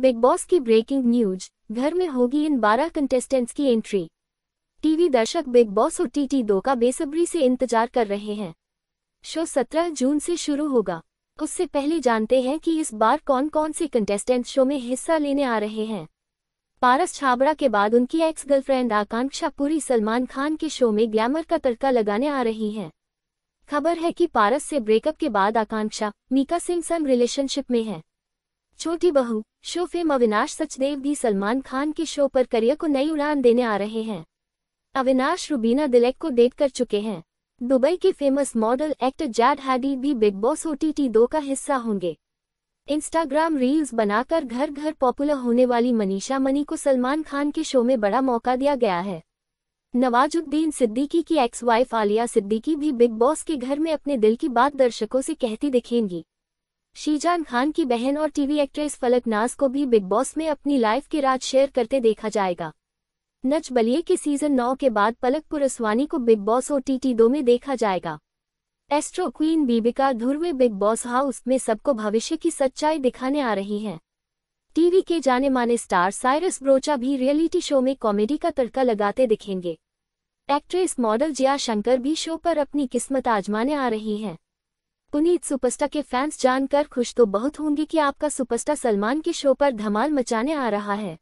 big Boss की breaking news घर में होगी इन 12 कंटेस्टेंट्स की एंट्री टीवी दर्शक बिग बॉस और टीटी दो का बेसब्री से इंतजार कर रहे हैं शो 17 जून से शुरू होगा उससे पहले जानते हैं कि इस बार कौन कौन से कंटेस्टेंट शो में हिस्सा लेने आ रहे हैं पारस छाबड़ा के बाद उनकी एक्स गर्लफ्रेंड आकांक्षा पुरी सलमान खान के शो में ग्लैमर का तड़का लगाने आ रही हैं खबर है कि पारस से ब्रेकअप के बाद आकांक्षा मीका सिंह सन रिलेशनशिप में है छोटी बहू शो फेम अविनाश सचदेव भी सलमान खान के शो पर करियर को नई उड़ान देने आ रहे हैं अविनाश रुबीना दिलेक को डेट कर चुके हैं दुबई के famous model actor Jad Hadid भी बिग बॉस ओ टी दो का हिस्सा होंगे इंस्टाग्राम रील्स बनाकर घर घर पॉपुलर होने वाली मनीषा मनी को सलमान खान के शो में बड़ा मौका दिया गया है नवाजुद्दीन सिद्दीकी की एक्स वाइफ आलिया सिद्दीकी भी बिग बॉस के घर में अपने दिल की बात दर्शकों से कहती दिखेंगी शीजान खान की बहन और टीवी एक्ट्रेस फलक नाज को भी बिग बॉस में अपनी लाइफ के राज शेयर करते देखा जाएगा नच बलिए के सीजन नौ के बाद पलक पुरस्वानी को बिग बॉस और टी दो में देखा जाएगा astro queen Bibika Dhruve Bigg Boss house में सबको भविष्य की सच्चाई दिखाने आ रही हैं टीवी के जाने माने स्टार साइरस ब्रोचा भी रियलिटी शो में कॉमेडी का तड़का लगाते दिखेंगे एक्ट्रेस मॉडल जिया शंकर भी शो पर अपनी किस्मत आजमाने आ रही हैं पुनीत सुपरस्टार के फैंस जानकर खुश तो बहुत होंगे कि आपका सुपरस्टार सलमान के शो पर धमाल मचाने आ रहा है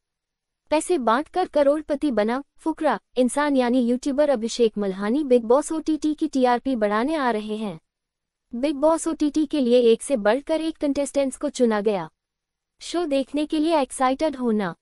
पैसे बांटकर करोड़पति बना फुकरा इंसान यानी YouTuber Abhishek Malhani Bigg Boss OTT की टीआरपी बढ़ाने आ रहे हैं बिग बॉस ओटीटी के लिए एक से बढ़कर एक कंटेस्टेंट्स को चुना गया शो देखने के लिए एक्साइटेड होना